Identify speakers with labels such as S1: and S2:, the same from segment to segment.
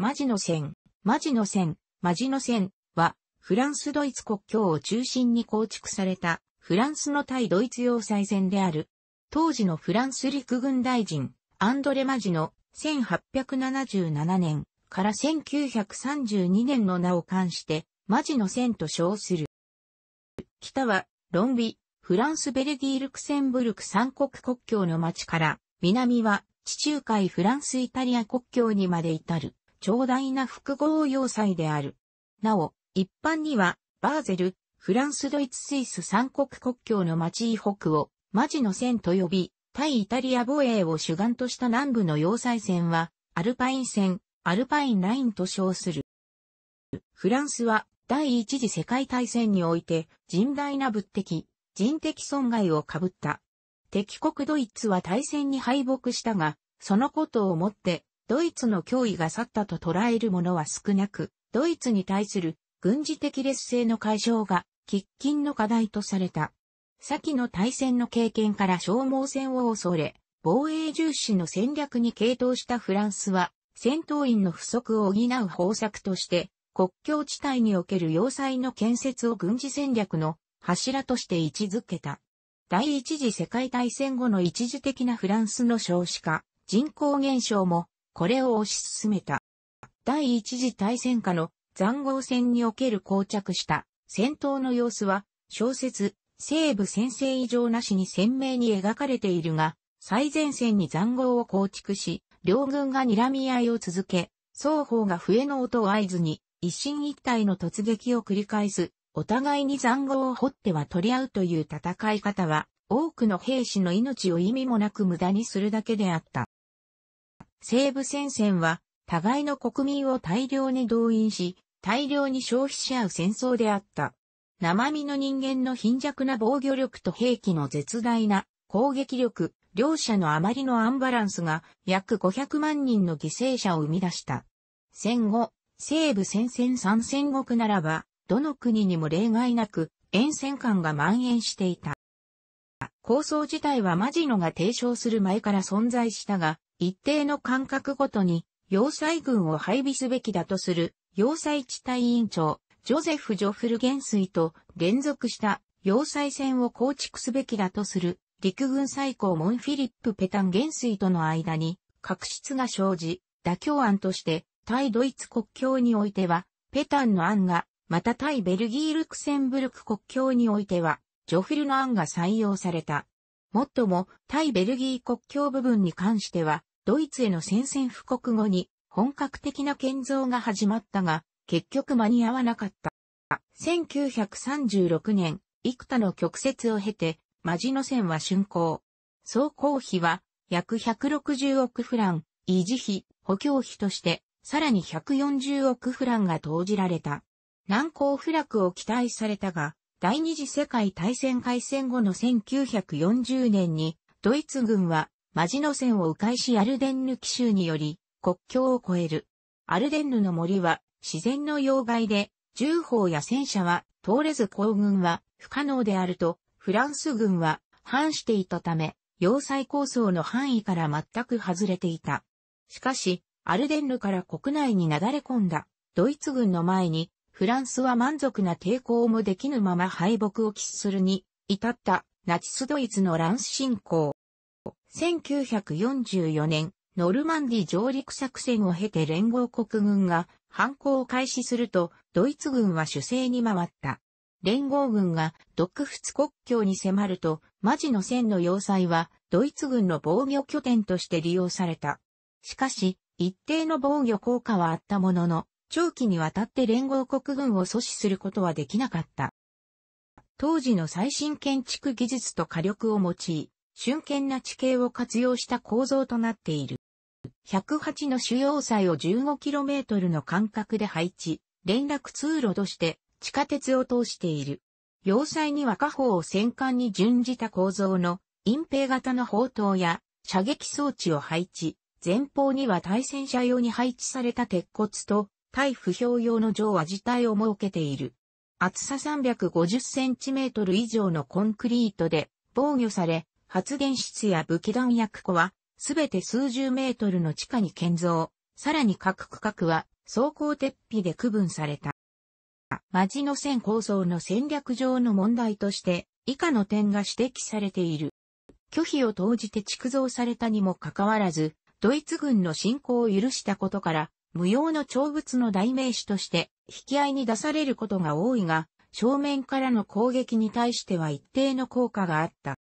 S1: マジの線、マジの線、マジの線は、フランス・ドイツ国境を中心に構築された、フランスの対ドイツ要塞戦である。当時のフランス陸軍大臣、アンドレ・マジの、1877年から1932年の名を冠して、マジの線と称する。北は、ロンビ、フランス・ベルギー・ルクセンブルク三国国境の町から、南は、地中海フランス・イタリア国境にまで至る。長大な複合要塞である。なお、一般には、バーゼル、フランスドイツスイス三国国境の町以北を、マジの線と呼び、対イタリア防衛を主眼とした南部の要塞線は、アルパイン線、アルパインラインと称する。フランスは、第一次世界大戦において、甚大な物的、人的損害を被った。敵国ドイツは大戦に敗北したが、そのことをもって、ドイツの脅威が去ったと捉えるものは少なく、ドイツに対する軍事的劣勢の解消が喫緊の課題とされた。先の大戦の経験から消耗戦を恐れ、防衛重視の戦略に傾倒したフランスは、戦闘員の不足を補う方策として、国境地帯における要塞の建設を軍事戦略の柱として位置づけた。第一次世界大戦後の一時的なフランスの少子化、人口減少もこれを推し進めた。第一次大戦下の残壕戦における膠着した戦闘の様子は小説、西部先生異常なしに鮮明に描かれているが、最前線に残壕を構築し、両軍が睨み合いを続け、双方が笛の音を合図に、一進一退の突撃を繰り返す、お互いに残壕を掘っては取り合うという戦い方は、多くの兵士の命を意味もなく無駄にするだけであった。西部戦線は、互いの国民を大量に動員し、大量に消費し合う戦争であった。生身の人間の貧弱な防御力と兵器の絶大な攻撃力、両者のあまりのアンバランスが約500万人の犠牲者を生み出した。戦後、西部戦線参戦国ならば、どの国にも例外なく、沿線間が蔓延していた。構想自体はマジノが提唱する前から存在したが、一定の間隔ごとに、要塞軍を配備すべきだとする、要塞地帯委員長、ジョゼフ・ジョフル元帥と連続した要塞戦を構築すべきだとする、陸軍最高モンフィリップ・ペタン元帥との間に、確執が生じ、妥協案として、対ドイツ国境においては、ペタンの案が、また対ベルギー・ルクセンブルク国境においては、ジョフルの案が採用された。もっとも、対ベルギー国境部分に関しては、ドイツへの宣戦布告後に本格的な建造が始まったが、結局間に合わなかった。1936年、幾多の曲折を経て、マジノ線は竣工。総工費は約160億フラン、維持費、補強費として、さらに140億フランが投じられた。難攻不落を期待されたが、第二次世界大戦開戦後の1940年に、ドイツ軍はマジノ線を迂回しアルデンヌ奇襲により、国境を越える。アルデンヌの森は自然の要害で、銃砲や戦車は通れず行軍は不可能であると、フランス軍は反していたため、要塞構想の範囲から全く外れていた。しかし、アルデンヌから国内に流れ込んだドイツ軍の前に、フランスは満足な抵抗もできぬまま敗北を喫するに、至ったナチスドイツの乱侵攻。1944年、ノルマンディ上陸作戦を経て連合国軍が反抗を開始すると、ドイツ軍は守勢に回った。連合軍が独仏国境に迫ると、マジの線の要塞はドイツ軍の防御拠点として利用された。しかし、一定の防御効果はあったものの、長期にわたって連合国軍を阻止することはできなかった。当時の最新建築技術と火力を用い、瞬間な地形を活用した構造となっている。108の主要祭を 15km の間隔で配置、連絡通路として地下鉄を通している。要塞には下方を戦艦に準じた構造の隠蔽型の砲塔や射撃装置を配置、前方には対戦車用に配置された鉄骨と対不評用の上和自体を設けている。厚さ 350cm 以上のコンクリートで防御され、発電室や武器弾薬庫は、すべて数十メートルの地下に建造、さらに各区画は、装甲鉄皮で区分された。マジの線構造の戦略上の問題として、以下の点が指摘されている。拒否を投じて築造されたにもかかわらず、ドイツ軍の侵攻を許したことから、無用の長物の代名詞として、引き合いに出されることが多いが、正面からの攻撃に対しては一定の効果があった。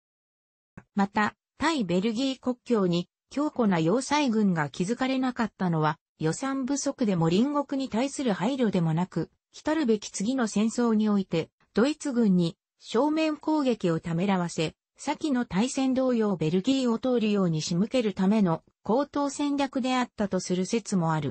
S1: また、対ベルギー国境に強固な要塞軍が築かれなかったのは予算不足でも隣国に対する配慮でもなく、来るべき次の戦争において、ドイツ軍に正面攻撃をためらわせ、先の大戦同様ベルギーを通るように仕向けるための高等戦略であったとする説もある。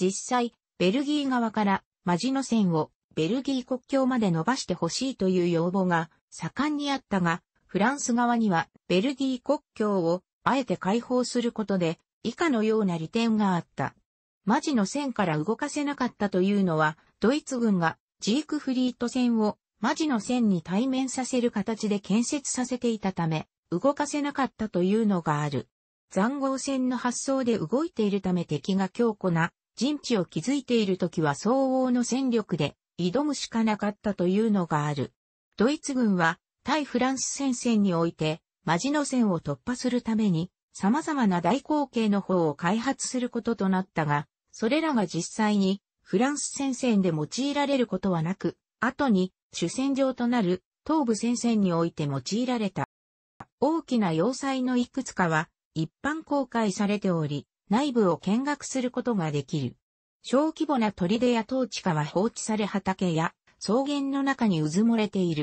S1: 実際、ベルギー側からマジノ線をベルギー国境まで伸ばしてほしいという要望が盛んにあったが、フランス側にはベルギー国境をあえて解放することで以下のような利点があった。マジの線から動かせなかったというのはドイツ軍がジークフリート線をマジの線に対面させる形で建設させていたため動かせなかったというのがある。残壕戦の発想で動いているため敵が強固な陣地を築いている時は相応の戦力で挑むしかなかったというのがある。ドイツ軍は対フランス戦線において、マジノ線を突破するために、様々な大口径の砲を開発することとなったが、それらが実際にフランス戦線で用いられることはなく、後に主戦場となる東部戦線において用いられた。大きな要塞のいくつかは一般公開されており、内部を見学することができる。小規模な砦や統治下は放置され畑や草原の中に渦漏もれている。